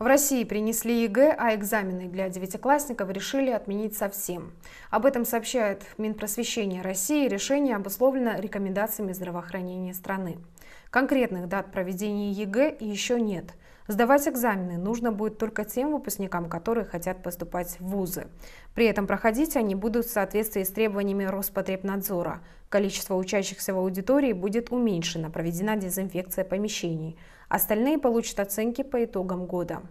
В России принесли ЕГЭ, а экзамены для девятиклассников решили отменить совсем. Об этом сообщает Минпросвещение России. Решение обусловлено рекомендациями здравоохранения страны. Конкретных дат проведения ЕГЭ еще нет. Сдавать экзамены нужно будет только тем выпускникам, которые хотят поступать в вузы. При этом проходить они будут в соответствии с требованиями Роспотребнадзора. Количество учащихся в аудитории будет уменьшено, проведена дезинфекция помещений. Остальные получат оценки по итогам года.